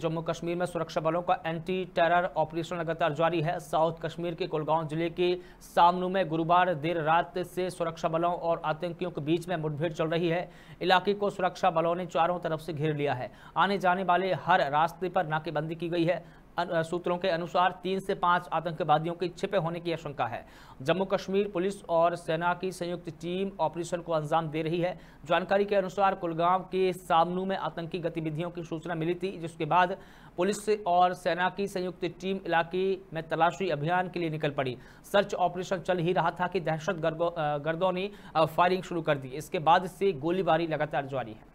जम्मू कश्मीर में सुरक्षा बलों का एंटी टेरर ऑपरेशन लगातार जारी है साउथ कश्मीर के कोलगांव जिले के सामनू में गुरुवार देर रात से सुरक्षा बलों और आतंकियों के बीच में मुठभेड़ चल रही है इलाके को सुरक्षा बलों ने चारों तरफ से घेर लिया है आने जाने वाले हर रास्ते पर नाकेबंदी की गई है सूत्रों के अनुसार तीन से पांच आतंकवादियों के छिपे होने की आशंका है जम्मू कश्मीर पुलिस और सेना की संयुक्त टीम ऑपरेशन को अंजाम दे रही है जानकारी के अनुसार कुलगांव के सामनू में आतंकी गतिविधियों की सूचना मिली थी जिसके बाद पुलिस और सेना की संयुक्त टीम इलाके में तलाशी अभियान के लिए निकल पड़ी सर्च ऑपरेशन चल ही रहा था कि दहशत गर्दों ने फायरिंग शुरू कर दी इसके बाद से गोलीबारी लगातार जारी है